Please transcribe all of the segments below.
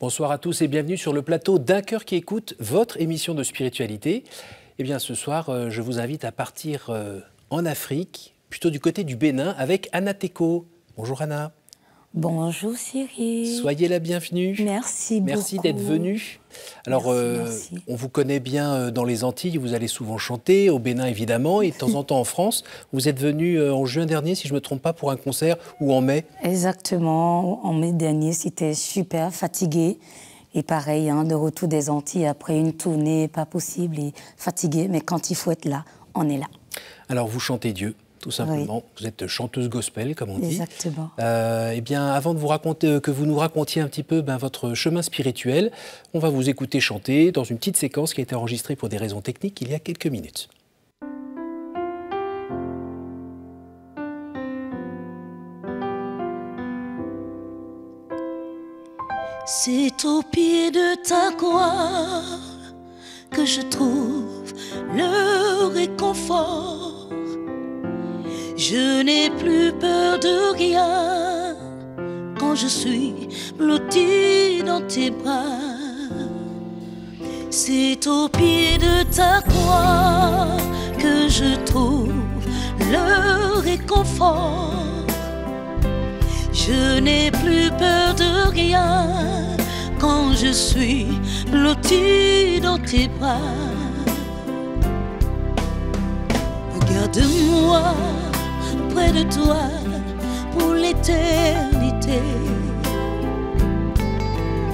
Bonsoir à tous et bienvenue sur le plateau d'un cœur qui écoute votre émission de spiritualité. Eh bien, ce soir, euh, je vous invite à partir euh, en Afrique, plutôt du côté du Bénin, avec Anna Teco. Bonjour Anna. Bonjour Cyril. Soyez la bienvenue. Merci, beaucoup. Merci d'être venu. Alors, euh, on vous connaît bien euh, dans les Antilles, vous allez souvent chanter, au Bénin évidemment, et de temps en temps en France. Vous êtes venu euh, en juin dernier, si je ne me trompe pas, pour un concert, ou en mai Exactement, en mai dernier, c'était super fatigué. Et pareil, hein, de retour des Antilles après une tournée, pas possible, et fatigué, mais quand il faut être là, on est là. Alors, vous chantez Dieu, tout simplement. Vous êtes chanteuse gospel, comme on dit. Exactement. Euh, eh bien, avant de vous euh, que vous nous racontiez un petit peu ben, votre chemin spirituel, on va vous écouter chanter dans une petite séquence qui a été enregistrée pour des raisons techniques il y a quelques minutes. C'est au pied de ta croix que je trouve le réconfort je n'ai plus peur de rien quand je suis blotti dans tes bras. C'est au pied de ta croix que je trouve le réconfort. Je n'ai plus peur de rien quand je suis blotti dans tes bras. Regarde-moi. Près de toi pour l'éternité.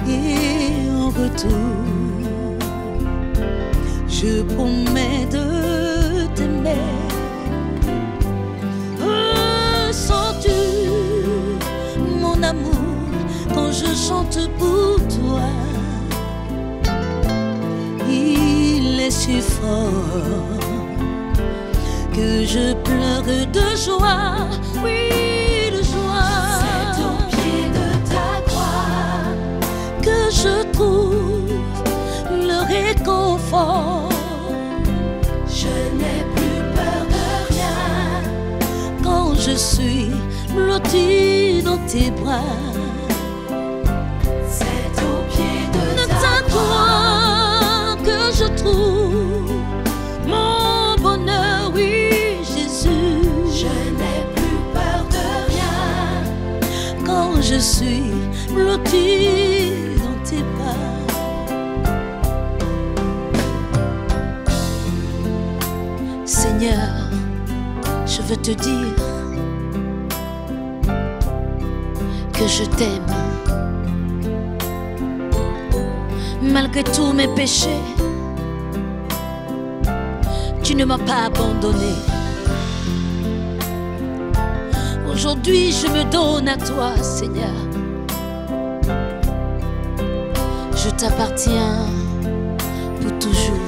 Et en retour, je promets de t'aimer. Oh, sens tu mon amour quand je chante pour toi? Il est si fort que je pleure de joie, oui, de joie. C'est au pied de ta croix que je trouve le réconfort. Je n'ai plus peur de rien quand je suis blotti dans tes bras. Je veux te dire que je t'aime. Malgré tous mes péchés, tu ne m'as pas abandonné. Aujourd'hui, je me donne à toi, Seigneur. Je t'appartiens pour toujours.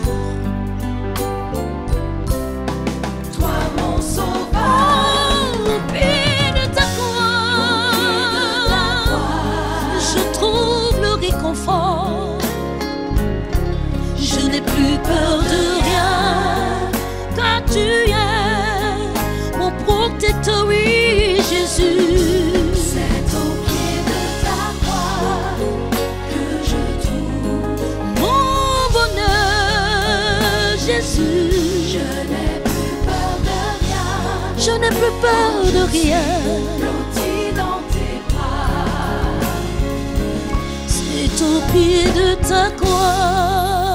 peur de rien, Quand tu es mon protecteur, oui, Jésus. C'est au pied de ta croix que je trouve mon bonheur, Jésus. Je n'ai plus peur de rien, je n'ai plus peur de rien. dans tes bras, c'est au pied de ta croix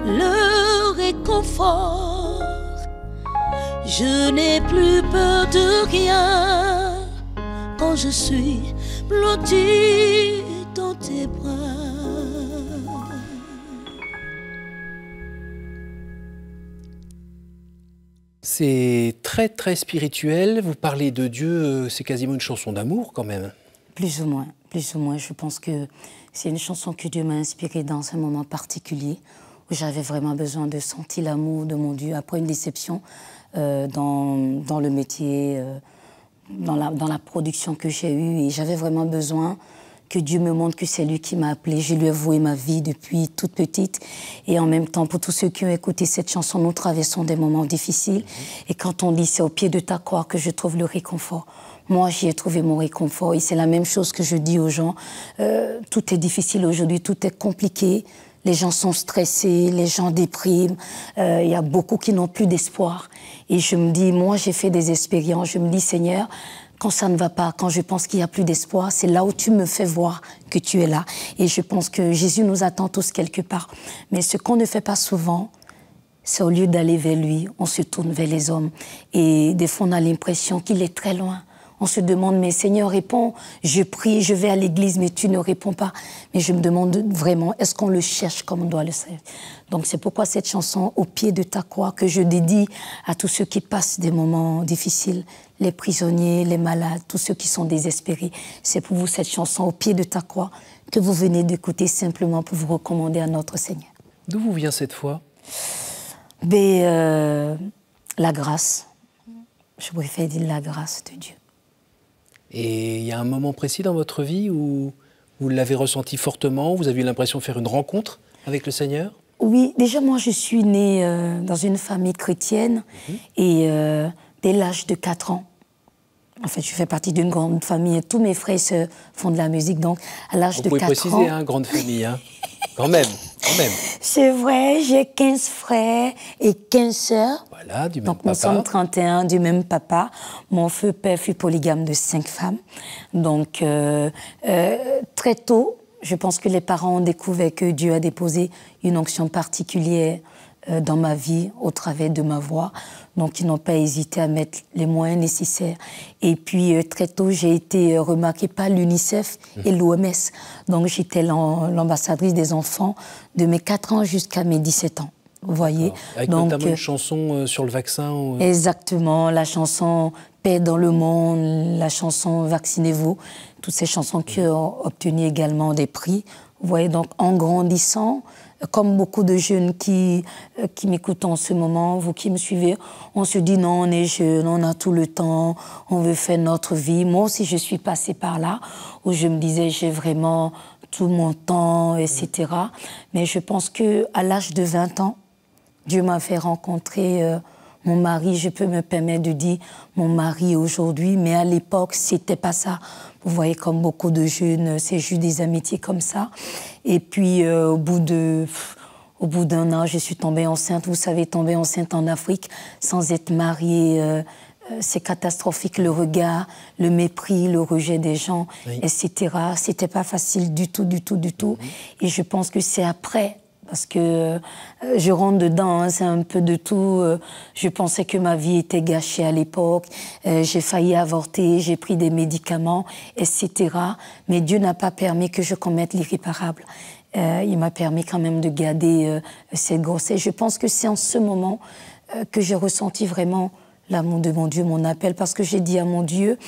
le réconfort. Je n'ai plus peur de rien quand je suis blotti dans tes bras. C'est très très spirituel, vous parlez de Dieu, euh, c'est quasiment une chanson d'amour quand même. Plus ou moins, plus ou moins, je pense que c'est une chanson que Dieu m'a inspirée dans un moment particulier où j'avais vraiment besoin de sentir l'amour de mon Dieu après une déception euh, dans, le métier, euh, dans, la, production que j'ai eue. Et j'avais vraiment besoin que Dieu me montre que c'est lui qui m'a appelée. Je lui ai voué ma vie depuis toute petite. Et en même temps, pour tous ceux qui ont écouté cette chanson, nous traversons des moments difficiles. Et quand on lit, c'est au pied de ta croix que je trouve le réconfort. Moi, j'y ai trouvé mon réconfort. Et c'est la même chose que je dis aux gens. Euh, tout est difficile aujourd'hui, tout est compliqué. Les gens sont stressés, les gens dépriment. Euh, il y a beaucoup qui n'ont plus d'espoir. Et je me dis, moi, j'ai fait des expériences. Je me dis, Seigneur, quand ça ne va pas, quand je pense qu'il n'y a plus d'espoir, c'est là où tu me fais voir que tu es là. Et je pense que Jésus nous attend tous quelque part. Mais ce qu'on ne fait pas souvent, c'est au lieu d'aller vers lui, on se tourne vers les hommes. Et des fois, on a l'impression qu'il est très loin. On se demande, mais Seigneur, réponds. Je prie, je vais à l'église, mais tu ne réponds pas. Mais je me demande vraiment, est-ce qu'on le cherche comme on doit le faire Donc c'est pourquoi cette chanson, Au pied de ta croix, que je dédie à tous ceux qui passent des moments difficiles, les prisonniers, les malades, tous ceux qui sont désespérés. C'est pour vous cette chanson, Au pied de ta croix, que vous venez d'écouter simplement pour vous recommander à notre Seigneur. D'où vous vient cette foi mais, ben, euh, La grâce. Je préfère dire la grâce de Dieu. Et il y a un moment précis dans votre vie où vous l'avez ressenti fortement, vous avez eu l'impression de faire une rencontre avec le Seigneur Oui, déjà moi je suis née euh, dans une famille chrétienne mhm. et euh, dès l'âge de 4 ans. En fait, je fais partie d'une grande famille. Tous mes frères se font de la musique. Donc, à l'âge de 4 ans. Vous pouvez préciser, grande famille. Hein. même, même. C'est vrai, j'ai 15 frères et 15 sœurs. Voilà, du même Donc, nous sommes 31 du même papa. Mon feu père fut polygame de cinq femmes. Donc, euh, euh, très tôt, je pense que les parents ont découvert que Dieu a déposé une onction particulière euh, dans ma vie au travers de ma voix. Donc, ils n'ont pas hésité à mettre les moyens nécessaires. Et puis, euh, très tôt, j'ai été euh, remarquée par l'UNICEF et l'OMS. Donc, j'étais l'ambassadrice des enfants de mes 4 ans jusqu'à mes 17 ans. Vous voyez Avec Donc, notamment une chanson sur le vaccin Exactement, la chanson Paix dans le monde, la chanson Vaccinez-vous, toutes ces chansons qui ont obtenu également des prix. Vous voyez, donc en grandissant, comme beaucoup de jeunes qui, euh, qui m'écoutent en ce moment, vous qui me suivez, on se dit non, on est jeune, on a tout le temps, on veut faire notre vie. Moi aussi, je suis passée par là, où je me disais, j'ai vraiment tout mon temps, etc. Mm. Mais je pense que à l'âge de 20 ans, Dieu m'a fait rencontrer euh, mon mari. Je peux me permettre de dire mon mari aujourd'hui, mais à l'époque, c'était pas ça. Vous voyez, comme beaucoup de jeunes, c'est juste des amitiés comme ça. Et puis, euh, au bout de. au bout d'un an, je suis tombée enceinte. Vous savez, tomber enceinte en Afrique sans être mariée, euh, euh, c'est catastrophique. Le regard, le mépris, le rejet des gens, etc. etc. C'était pas facile du tout, du tout, du tout. Mhm. Et je pense que c'est après parce que euh, je rentre dedans, hein, c'est un peu de tout. Euh. je pensais que ma vie était gâchée à l'époque, euh, j'ai failli avorter, j'ai pris des médicaments, etc. Mais Dieu n'a pas permis que je commette l'irréparable. il m'a permis quand même de garder cette grossesse. Je pense que c'est en ce moment que j'ai ressenti vraiment l'amour de mon Dieu, mon appel, parce que j'ai dit à mon Dieu,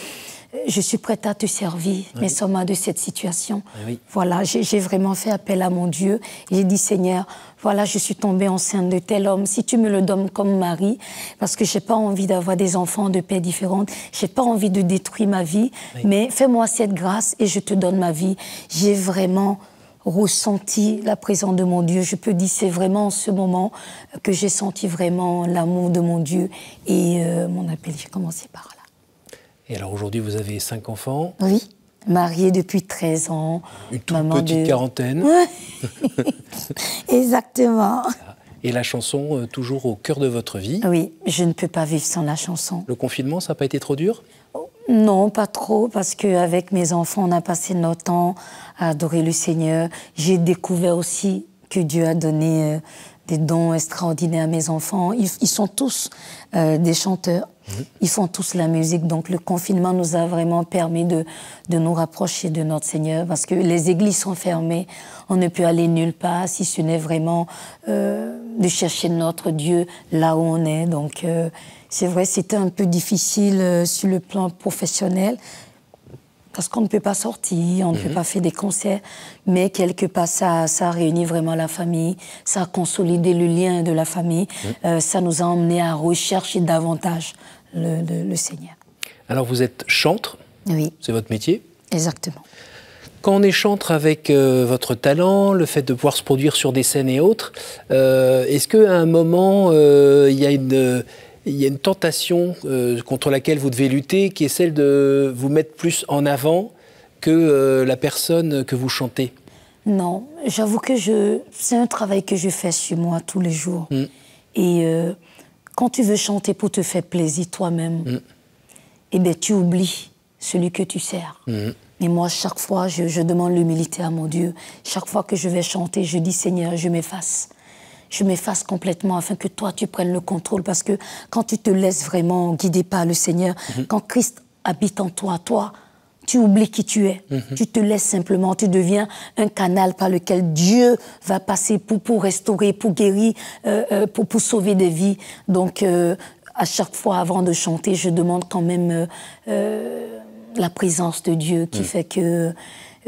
je suis prête à te servir, ah mais seulement de cette situation. Ah voilà, j'ai vraiment fait appel à mon Dieu. J'ai dit, Seigneur, voilà, je suis tombée enceinte de tel homme. Si tu me le donnes comme mari, parce que j'ai pas envie d'avoir des enfants de paix différentes, j'ai pas envie de détruire ma vie, mais fais-moi cette grâce et je te donne ma vie. J'ai vraiment ressenti la présence de mon Dieu. Je peux dire c'est vraiment en ce moment que j'ai senti vraiment l'amour de mon Dieu et euh, mon appel. J'ai commencé par là alors aujourd'hui, vous avez cinq enfants Oui, mariée depuis 13 ans. Une toute petite quarantaine. Exactement. Et la chanson, euh, toujours au cœur de votre vie Oui, je ne peux pas vivre sans la chanson. Le confinement, ça n'a pas été trop dur oh, non, pas trop, parce qu'avec mes enfants, on a passé notre temps à adorer le Seigneur. J'ai découvert aussi que Dieu a donné euh, des dons extraordinaires à mes enfants. Ils, sont tous euh, des chanteurs. Ils font tous la musique. Donc le confinement nous a vraiment permis de, de nous rapprocher de notre Seigneur parce que les églises sont fermées. On ne peut aller nulle part si ce n'est vraiment euh, de chercher notre Dieu là où on est. Donc euh, c'est vrai, c'était un peu difficile sur le plan professionnel parce qu'on ne peut pas sortir, on ne peut mhm. pas faire des concerts, mais quelque part, ça, a réuni vraiment la famille, ça a consolidé le lien de la famille, mhm. euh, ça nous a emmenés à rechercher davantage le, Seigneur. Alors, vous êtes chantre Oui. C'est votre métier Exactement. Quand on est chantre avec euh, votre talent, le fait de pouvoir se produire sur des scènes et autres, euh, est-ce qu'à un moment, il y a une il y a une tentation euh, contre laquelle vous devez lutter, qui est celle de vous mettre plus en avant que euh, la personne que vous chantez. Non, j'avoue que je, c'est un travail que je fais chez moi tous les jours. Mm. Et euh, quand tu veux chanter pour te faire plaisir toi-même, mm. eh bien, tu oublies celui que tu sers. Et mm. moi, chaque fois, je demande l'humilité à mon Dieu. Chaque fois que je vais chanter, je dis Seigneur, je m'efface je m'efface complètement afin que toi, tu prennes le contrôle. Parce que quand tu te laisses vraiment guider par le Seigneur, mhm. quand Christ habite en toi, toi, tu oublies qui tu es. Mhm. Tu te laisses simplement, tu deviens un canal par lequel Dieu va passer pour, pour restaurer, pour guérir, euh, euh, pour, pour sauver des vies. Donc, euh, à chaque fois, avant de chanter, je demande quand même la présence de Dieu qui mhm. fait que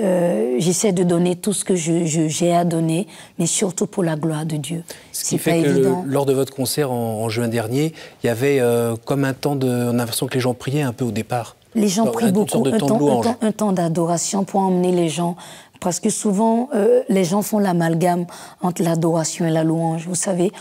euh, j'essaie de donner tout ce que j'ai je, j'ai à donner, mais surtout pour la gloire de Dieu. Ce qui fait que lors de votre concert en, juin dernier, il y avait euh, comme un temps de. On a l'impression que les gens priaient un peu au départ. Les gens prient beaucoup, un temps, un temps d'adoration pour emmener les gens parce que souvent euh, les gens font l'amalgame entre l'adoration et la louange. Vous savez,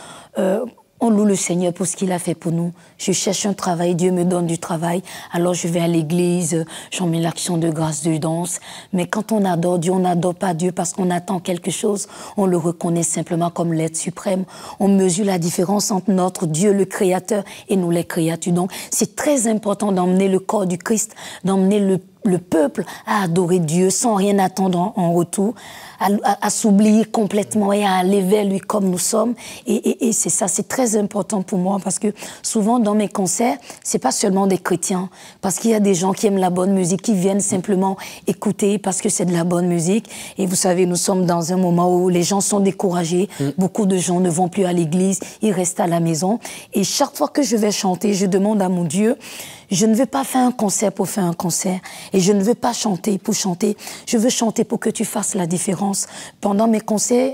on loue le Seigneur pour ce qu'il a fait pour nous. Je cherche un travail, Dieu me donne du travail. Alors je vais à l'église, j'en mets l'action de grâce de danse. Mais quand on adore Dieu, on n'adore pas Dieu parce qu'on attend quelque chose. On le reconnaît simplement comme l'être suprême. On mesure la différence entre notre Dieu, le Créateur, et nous les créatures. Donc c'est très important d'emmener le corps du Christ, d'emmener le le peuple a adoré Dieu sans rien attendre en retour, à, s'oublier complètement et à aller vers lui comme nous sommes. Et, c'est ça, c'est très important pour moi parce que souvent dans mes concerts, c'est pas seulement des chrétiens, parce qu'il y a des gens qui aiment la bonne musique, qui viennent simplement écouter parce que c'est de la bonne musique. Et vous savez, nous sommes dans un moment où les gens sont découragés, mm. beaucoup de gens ne vont plus à l'église, ils restent à la maison. Et chaque fois que je vais chanter, je demande à mon Dieu, je ne veux pas faire un concert pour faire un concert. Et je ne veux pas chanter pour chanter. Je veux chanter pour que tu fasses la différence. Pendant mes concerts,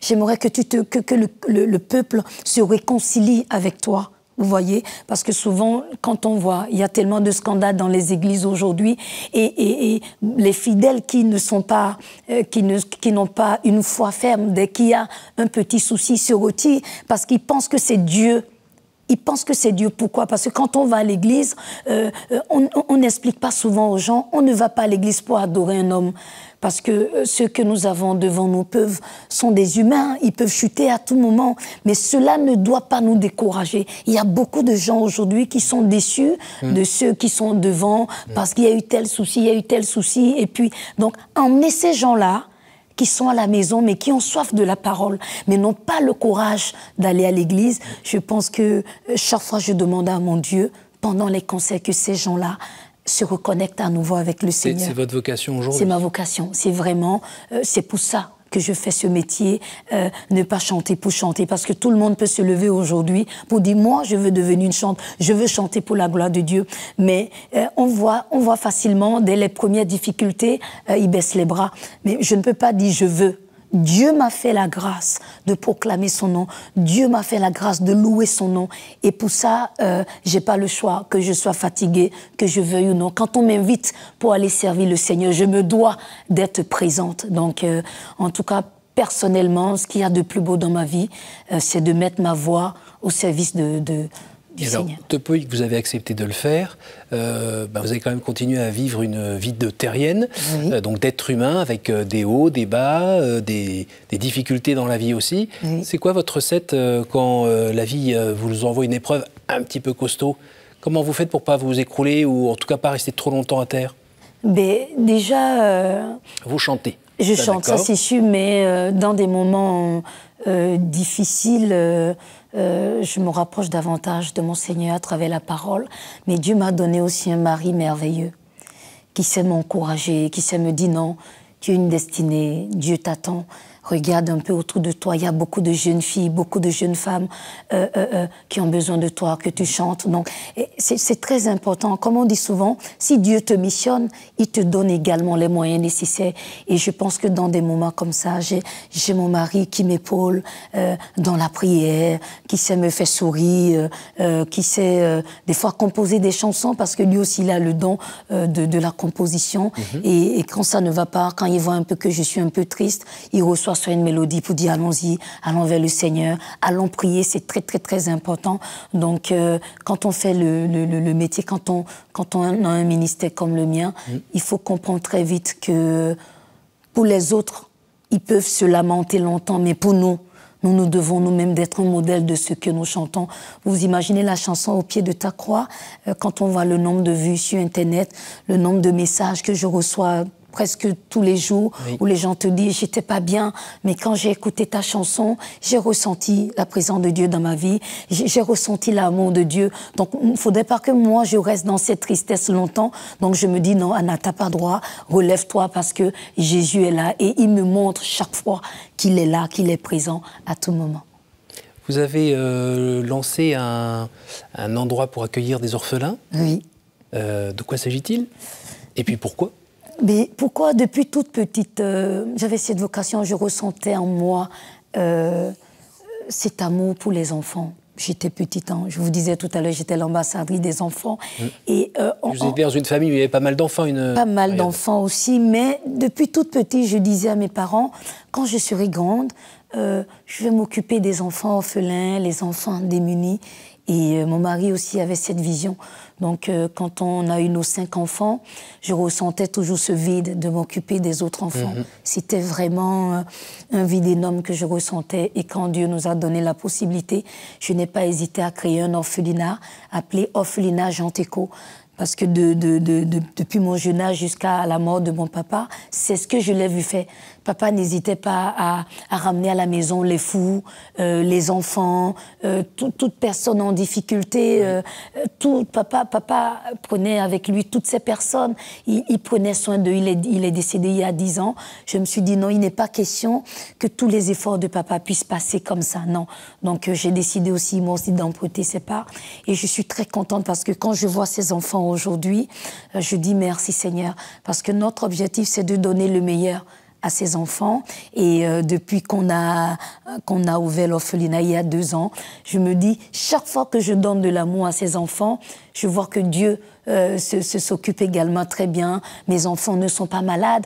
j'aimerais que, tu que, le, peuple se réconcilie avec toi. Vous voyez Parce que souvent, quand on voit, il y a tellement de scandales dans les églises aujourd'hui et, et, les fidèles qui ne sont pas, euh, ne qui n'ont pas une foi ferme, dès qu'il a un petit souci, se retirent parce qu'ils pensent que c'est Dieu ils pensent que c'est Dieu. Pourquoi Parce que quand on va à l'église, euh, euh, on n'explique pas souvent aux gens, on ne va pas à l'église pour adorer un homme. Parce que euh, ceux que nous avons devant nous peuvent, sont des humains, ils peuvent chuter à tout moment. Mais cela ne doit pas nous décourager. Il y a beaucoup de gens aujourd'hui qui sont déçus hmm. de ceux qui sont devant parce qu'il y a eu tel souci, il y a eu tel souci. Et puis, donc, emmener ces gens-là, qui sont à la maison, mais qui ont soif de la parole, mais n'ont pas le courage d'aller à l'église. Je pense que euh, chaque fois, je demande à mon Dieu, pendant les conseils, que ces gens-là se reconnectent à nouveau avec le Seigneur. C'est votre vocation aujourd'hui C'est ma vocation, c'est vraiment, euh, c'est pour ça que je fais ce métier, euh, ne pas chanter pour chanter, parce que tout le monde peut se lever aujourd'hui pour dire moi je veux devenir une chante, je veux chanter pour la gloire de Dieu. Mais euh, on voit, on voit facilement dès les premières difficultés, euh, ils baissent les bras. Mais je ne peux pas dire je veux Dieu m'a fait la grâce de proclamer son nom. Dieu m'a fait la grâce de louer son nom. Et pour ça, euh, j'ai pas le choix, que je sois fatiguée, que je veuille ou non. Quand on m'invite pour aller servir le Seigneur, je me dois d'être présente. Donc, euh, en tout cas, personnellement, ce qu'il y a de plus beau dans ma vie, euh, c'est de mettre ma voix au service de, de depuis que vous avez accepté de le faire, euh, ben, vous avez quand même continué à vivre une vie de terrienne, euh, donc d'être humain avec euh, des hauts, des bas, des, difficultés dans la vie aussi. C'est quoi votre recette quand la vie vous envoie une épreuve un petit peu costaud Comment vous faites pour pas vous écrouler ou en tout cas pas rester trop longtemps à terre mais ben, déjà. vous chantez. Je chante, ça c'est sûr, mais dans des moments difficiles euh, je me rapproche davantage de mon Seigneur à travers la parole. Mais Dieu m'a donné aussi un mari merveilleux qui sait m'encourager, qui sait me dire non, tu as une destinée, Dieu t'attend regarde un peu autour de toi, il y a beaucoup de jeunes filles, beaucoup de jeunes femmes euh, euh, euh qui ont besoin de toi, que tu chantes. Donc, c'est très important. Comme on dit souvent, si Dieu te missionne, il te donne également les moyens nécessaires. Et je pense que dans des moments comme ça, j'ai mon mari qui m'épaule euh, dans la prière, qui sait me faire sourire, euh, qui sait des fois composer des chansons parce que lui aussi, il a le don de, de, la composition. Mhm. et quand ça ne va pas, quand il voit un peu que je suis un peu triste, il reçoit soit une mélodie pour dire allons-y, allons vers le Seigneur, allons prier, c'est très très très important. Donc euh, quand on fait le, métier, quand on, quand on a un ministère comme le mien, mm. il faut comprendre très vite que pour les autres, ils peuvent se lamenter longtemps, mais pour nous, nous, nous devons nous-mêmes d'être un modèle de ce que nous chantons. Vous imaginez la chanson au pied de ta croix, euh, quand on voit le nombre de vues sur Internet, le nombre de messages que je reçois presque tous les jours, où les gens te disent j'étais pas bien, mais quand j'ai écouté ta chanson, j'ai ressenti la présence de Dieu dans ma vie, j'ai ressenti l'amour de Dieu. Donc, il ne faudrait pas que moi je reste dans cette tristesse longtemps. Donc, je me dis non, Anna, t'as pas droit, relève-toi parce que Jésus est là et il me montre chaque fois qu'il est là, qu'il est présent à tout moment. Vous avez euh, lancé un, endroit pour accueillir des orphelins. Oui. Euh, de quoi s'agit-il Et puis pourquoi mais pourquoi, depuis toute petite, euh, j'avais cette vocation, je ressentais en moi euh, cet amour pour les enfants J'étais petite, hein. je vous disais tout à l'heure, j'étais l'ambassadrice des enfants. Mmh. Et, euh, vous étiez dans une famille où il y avait pas mal d'enfants. Une... Pas mal d'enfants aussi, mais depuis toute petite, je disais à mes parents, quand je serai grande, je vais m'occuper des enfants orphelins, les enfants démunis. Et euh, mon mari aussi avait cette vision. Donc, euh, quand on a eu nos cinq enfants, je ressentais toujours ce vide de m'occuper des autres enfants. Mhm. C'était vraiment euh, un vide énorme que je ressentais. Et quand Dieu nous a donné la possibilité, je n'ai pas hésité à créer un orphelinat appelé Orphelinat Janteco parce que de, depuis mon jeune âge jusqu'à la mort de mon papa, c'est ce que je l'ai vu faire. Papa n'hésitait pas à, ramener à la maison les fous, euh, les enfants, euh, toute personne en difficulté. Euh, tout, papa, papa prenait avec lui toutes ces personnes. Il, prenait soin d'eux. Il est, il est décédé il y a dix ans. Je me suis dit non, il n'est pas question que tous les efforts de papa puissent passer comme ça. Non. Donc euh, j'ai décidé aussi, moi aussi, d'emprunter ses parts. Et je suis très contente parce que quand je vois ces enfants aujourd'hui, je dis merci Seigneur. Parce que notre objectif, c'est de donner le meilleur à ses enfants. Et euh, depuis qu'on a, qu'on a ouvert l'orphelinat il y a deux ans, je me dis, chaque fois que je donne de l'amour à ses enfants, je vois que Dieu euh, se, s'occupe également très bien. Mes enfants ne sont pas malades.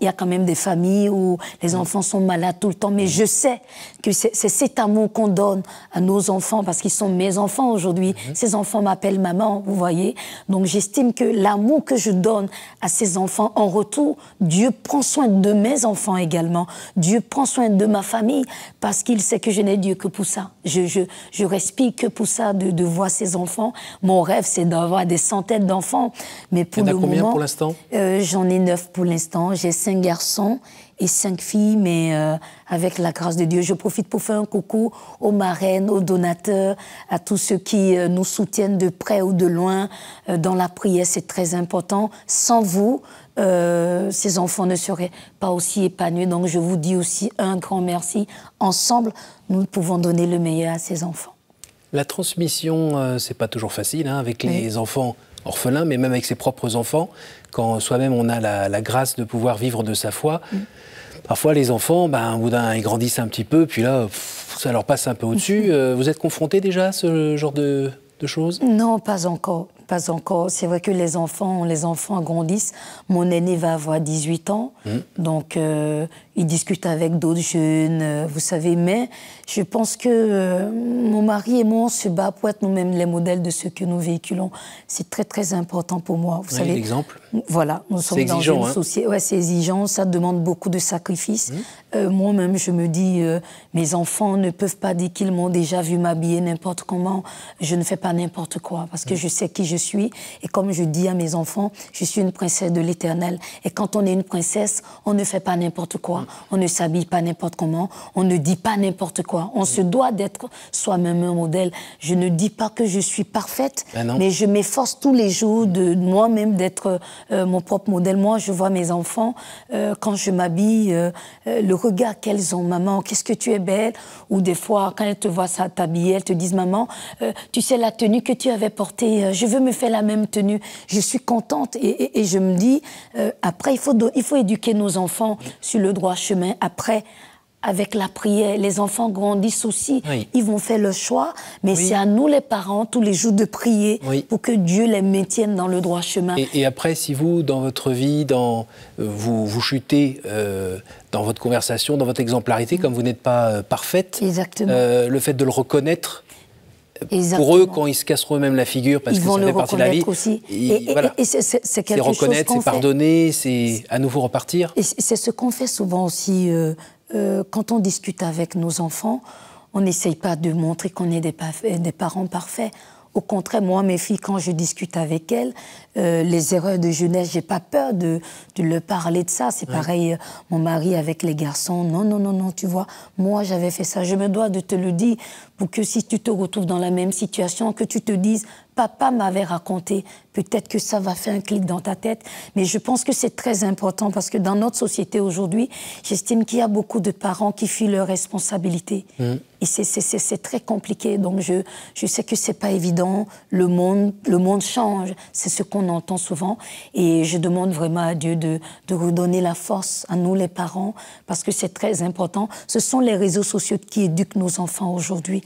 Il y a quand même des familles où les mm. enfants sont malades tout le temps. Mais je sais que c'est cet amour qu'on donne à nos enfants, parce qu'ils sont mes enfants aujourd'hui. Mm-hmm. Ces enfants m'appellent maman, vous voyez. Donc j'estime que l'amour que je donne à ces enfants, en retour, Dieu prend soin de mes enfants également. Dieu prend soin de ma famille, parce qu'il sait que je n'ai Dieu que pour ça. Je, je, je respire que pour ça, de, de voir ces enfants. Mon rêve, c'est d'avoir des centaines d'enfants. Mais pour le combien moment, pour l'instant euh, J'en ai neuf pour l'instant. J'ai cinq garçons et cinq filles, mais euh, avec la grâce de Dieu, je profite pour faire un coucou aux marraines, aux donateurs, à tous ceux qui euh, nous soutiennent de près ou de loin dans la prière. C'est très important. Sans vous, ces enfants ne seraient pas aussi épanouis. Donc je vous dis aussi un grand merci. Ensemble, nous pouvons donner le meilleur à ces enfants. La transmission, c'est pas toujours facile hein, avec les enfants orphelin, mais même avec ses propres enfants, quand soi-même on a la, grâce de pouvoir vivre de sa foi. Mm. Parfois, les enfants, ben, au bout d'un, ils grandissent un petit peu, puis là, ça leur passe un peu au-dessus. Mm-hmm. Euh, vous êtes confronté déjà à ce genre de, choses Non, pas encore. Pas encore. C'est vrai que les enfants, les enfants grandissent. Mon aîné va avoir 18 ans, mm. donc euh, ils discute avec d'autres jeunes, euh, vous savez. Mais je pense que euh, mon mari et moi, on se bat pour être nous-mêmes les modèles de ce que nous véhiculons. C'est très, très important pour moi. Vous savez... – savez. L'exemple. Voilà, nous sommes dans exigeant, une hein. société. Ouais, c'est exigeant, ça demande beaucoup de sacrifices. Mmh. Euh, moi-même, je me dis, mes enfants ne peuvent pas dire qu'ils m'ont déjà vu m'habiller n'importe comment. Je ne fais pas n'importe quoi parce que mmh. je sais qui je suis. Et comme je dis à mes enfants, je suis une princesse de l'éternel. Et quand on est une princesse, on ne fait pas n'importe quoi on ne s'habille pas n'importe comment, on ne dit pas n'importe quoi. On se doit d'être soi-même un modèle. Je ne dis pas que je suis parfaite, ben mais je m'efforce tous les jours de moi-même d'être euh, mon propre modèle. Moi, je vois mes enfants, euh, quand je m'habille, euh, le regard qu'elles ont, maman, qu'est-ce que tu es belle. Ou des fois, quand elles te voient t'habiller, elles te disent, maman, tu sais la tenue que tu avais portée, je veux me faire la même tenue. Je suis contente et, je me dis, après, il faut, il faut éduquer nos enfants sur le droit chemin. Après, avec la prière, les enfants grandissent aussi, ils vont faire le choix, mais c'est à nous les parents tous les jours de prier pour que Dieu les maintienne dans le droit chemin. Et, après, si vous, dans votre vie, dans, euh, vous, vous chutez euh, dans votre conversation, dans votre exemplarité, mm. comme vous n'êtes pas euh, parfaite, Exactement. le fait de le reconnaître, pour eux, quand ils se casseront eux-mêmes la figure, parce que ça fait partie de la vie, aussi. Et, c'est reconnaître, c'est pardonner, c'est à nouveau repartir. c'est ce qu'on fait souvent aussi euh, euh, quand on discute avec nos enfants. On n'essaye pas de montrer qu'on est des parents parfaits au contraire, moi, mes filles, quand je discute avec elles, euh, les erreurs de jeunesse, j'ai pas peur de, leur parler de ça. C'est pareil, euh, mon mari avec les garçons. Non, non, non, non, tu vois, moi, j'avais fait ça. Je me dois de te le dire pour que si tu te retrouves dans la même situation, que tu te dises, papa m'avait raconté. Peut-être que ça va faire un clic dans ta tête. Mais je pense que c'est très important parce que dans notre société aujourd'hui, j'estime qu'il y a beaucoup de parents qui fuient leurs responsabilités. Mm. Et c'est très compliqué. Donc je, je sais que c'est pas évident. Le monde, le monde change. C'est ce qu'on entend souvent. Et je demande vraiment à Dieu de, de redonner la force à nous les parents parce que c'est très important. Ce sont les réseaux sociaux qui éduquent nos enfants aujourd'hui.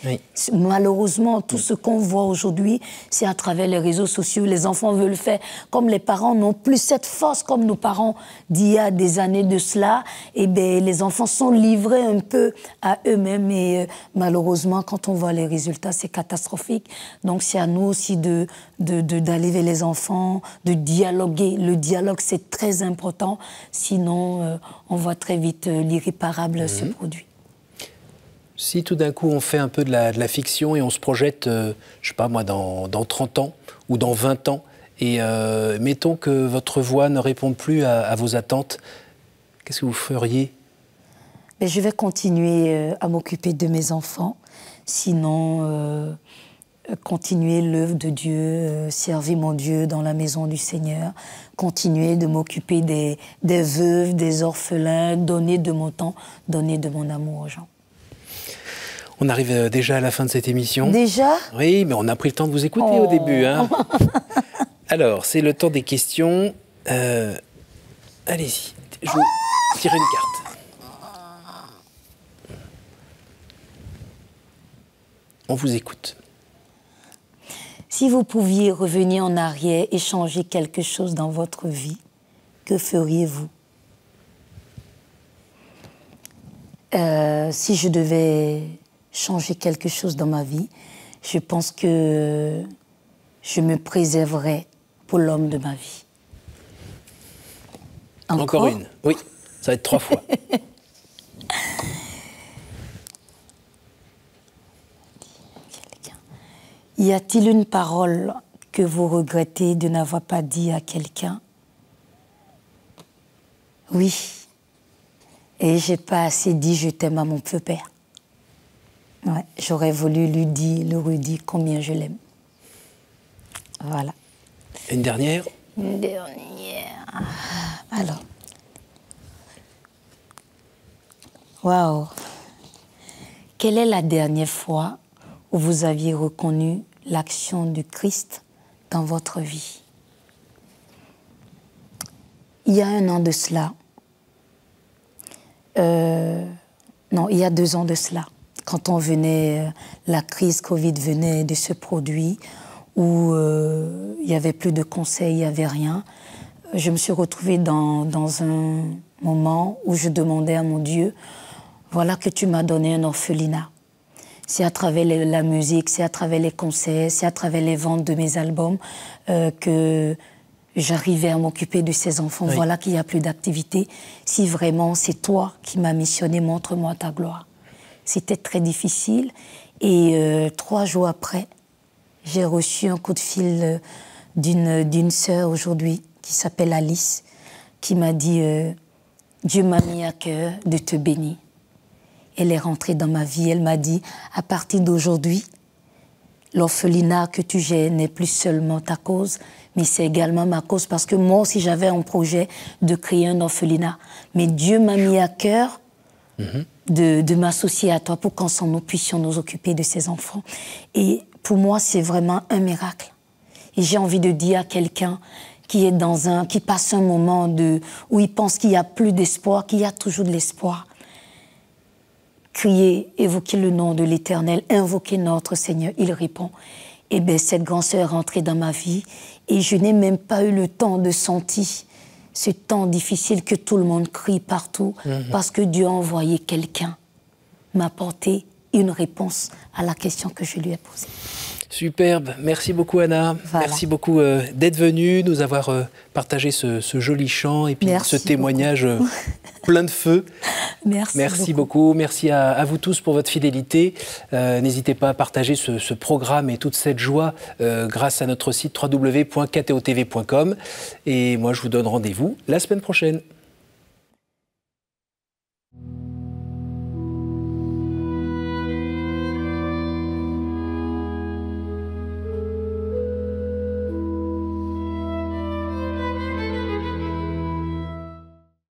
Malheureusement, tout ce qu'on voit aujourd'hui, c'est à travers les réseaux sociaux. Les enfants veulent faire comme les parents n'ont plus cette force comme nos parents d'il y a des années de cela. Et eh ben les enfants sont livrés un peu à eux-mêmes et euh, Malheureusement, quand on voit les résultats, c'est catastrophique. Donc c'est à nous aussi de d'aller vers les enfants, de dialoguer. Le dialogue, c'est très important. Sinon, euh, on voit très vite euh, l'irréparable mhm. se produire. Si tout d'un coup on fait un peu de la, fiction et on se projette, euh, je sais pas moi, dans, dans 30 ans ou dans 20 ans, et mettons que votre voix ne répond plus à vos attentes, qu'est-ce que vous feriez je vais continuer euh, à m'occuper de mes enfants, sinon euh, continuer l'œuvre de Dieu, euh, servir mon Dieu dans la maison du Seigneur, continuer de m'occuper des, des veuves, des orphelins, donner de mon temps, donner de mon amour aux gens. On arrive déjà à la fin de cette émission. Déjà Oui, mais on a pris le temps de vous écouter au oh. début. Hein. Alors, c'est le temps des questions. Allez-y, je vous tire une carte. vous écoute. Si vous pouviez revenir en arrière et changer quelque chose dans votre vie, que feriez-vous euh, Si je devais changer quelque chose dans ma vie, je pense que je me préserverais pour l'homme de ma vie. Encore une Oui, ça va être trois fois. Y a-t-il une parole que vous regrettez de n'avoir pas dit à quelqu'un Oui. Et j'ai pas assez dit je t'aime à mon peu père. j'aurais voulu lui dire, lui redire combien je l'aime. Voilà. Une dernière Une dernière. Alors. Waouh. Quelle est la dernière fois où vous aviez reconnu l'action du Christ dans votre vie. Il y a un an de cela, euh, non, il y a deux ans de cela, quand on venait, euh, la crise Covid venait de se produire, où euh, il n'y avait plus de conseils, il n'y avait rien. Je me suis retrouvée dans, un moment où je demandais à mon Dieu, voilà que tu m'as donné un orphelinat c'est à travers la musique, c'est à travers les concerts, c'est à travers les ventes de mes albums euh, que j'arrivais à m'occuper de ces enfants. Voilà qu'il n'y a plus d'activité. Si vraiment c'est toi qui m'as missionné, montre-moi ta gloire. C'était très difficile. Et euh, trois jours après, j'ai reçu un coup de fil euh, d'une, d'une sœur aujourd'hui qui s'appelle Alice, qui m'a dit Dieu m'a mis à cœur de te bénir. Elle est rentrée dans ma vie, elle m'a dit, à partir d'aujourd'hui, l'orphelinat que tu gères n'est plus seulement ta cause, mais c'est également ma cause, parce que moi aussi j'avais un projet de créer un orphelinat. Mais Dieu m'a mis à cœur mm-hmm. de, m'associer à toi pour qu'ensemble nous puissions nous occuper de ces enfants. Et pour moi, c'est vraiment un miracle. Et j'ai envie de dire à quelqu'un qui est dans un, qui passe un moment de, où il pense qu'il n'y a plus d'espoir, qu'il y a toujours de l'espoir. Criez, évoquez le nom de l'Éternel, invoquez notre Seigneur. Il répond, eh bien, cette grande sœur est rentrée dans ma vie et je n'ai même pas eu le temps de sentir ce temps difficile que tout le monde crie partout mhm. parce que Dieu a envoyé quelqu'un m'apporter une réponse à la question que je lui ai posée. Superbe. Merci beaucoup, Anna. Merci beaucoup euh, d'être venue, nous avoir euh, partagé ce, joli chant et puis ce témoignage euh, plein de feu. Merci, Merci beaucoup. Merci à, vous tous pour votre fidélité. N'hésitez pas à partager ce, ce, programme et toute cette joie grâce à notre site www.ktotv.com. Et moi, je vous donne rendez-vous la semaine prochaine.